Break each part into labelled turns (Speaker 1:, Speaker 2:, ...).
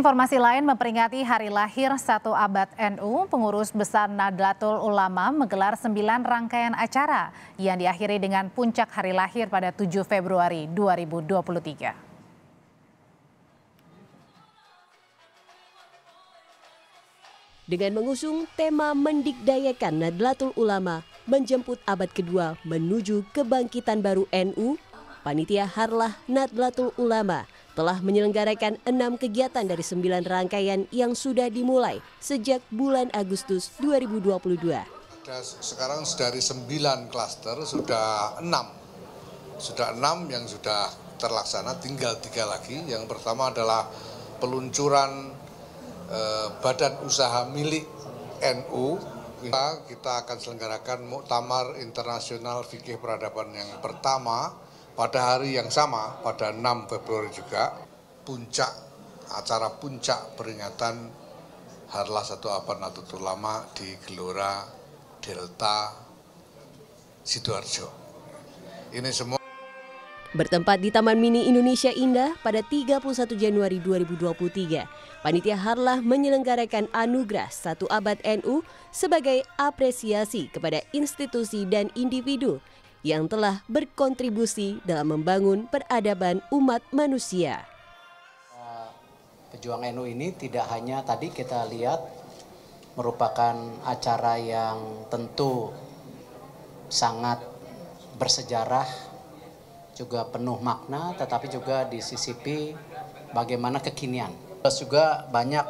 Speaker 1: Informasi lain memperingati hari lahir satu abad NU, pengurus besar Nadlatul Ulama menggelar sembilan rangkaian acara yang diakhiri dengan puncak hari lahir pada 7
Speaker 2: Februari 2023. Dengan mengusung tema mendikdayakan Nadlatul Ulama menjemput abad kedua menuju kebangkitan baru NU, Panitia Harlah Nadlatul Ulama telah menyelenggarakan enam kegiatan dari sembilan rangkaian yang sudah dimulai sejak bulan Agustus 2022.
Speaker 3: Sekarang dari sembilan klaster sudah enam, sudah enam yang sudah terlaksana, tinggal tiga lagi. Yang pertama adalah peluncuran eh, badan usaha milik NU kita, kita akan selenggarakan Muktamar Internasional Fikih Peradaban yang pertama pada hari yang sama, pada 6 Februari juga, puncak acara puncak peringatan Harlah Satu Abad Nahdlatul Lama di Gelora Delta Sidoarjo. Ini semua
Speaker 2: Bertempat di Taman Mini Indonesia Indah pada 31 Januari 2023, Panitia Harlah menyelenggarakan anugerah satu abad NU sebagai apresiasi kepada institusi dan individu yang telah berkontribusi dalam membangun peradaban umat manusia.
Speaker 1: Eh, Pejuang NU ini tidak hanya tadi kita lihat merupakan acara yang tentu sangat bersejarah juga penuh makna tetapi juga disisipi bagaimana kekinian. Terus juga banyak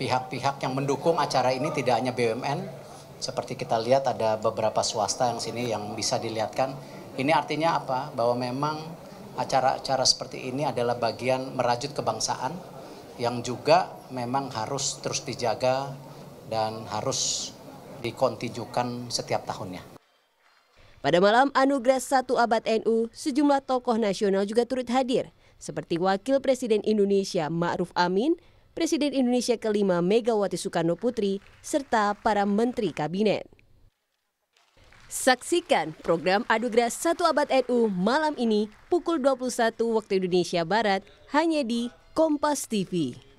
Speaker 1: pihak-pihak yang mendukung acara ini tidak hanya BUMN seperti kita lihat ada beberapa swasta yang sini yang bisa dilihatkan. Ini artinya apa? Bahwa memang acara-acara seperti ini adalah bagian merajut kebangsaan yang juga memang harus terus dijaga dan harus
Speaker 2: dikontijukan setiap tahunnya. Pada malam anugerah satu abad NU, sejumlah tokoh nasional juga turut hadir, seperti Wakil Presiden Indonesia Ma'ruf Amin, Presiden Indonesia kelima Megawati Soekarno Putri, serta para menteri kabinet. Saksikan program Adu Adugra Satu Abad NU malam ini pukul 21 waktu Indonesia Barat hanya di Kompas TV.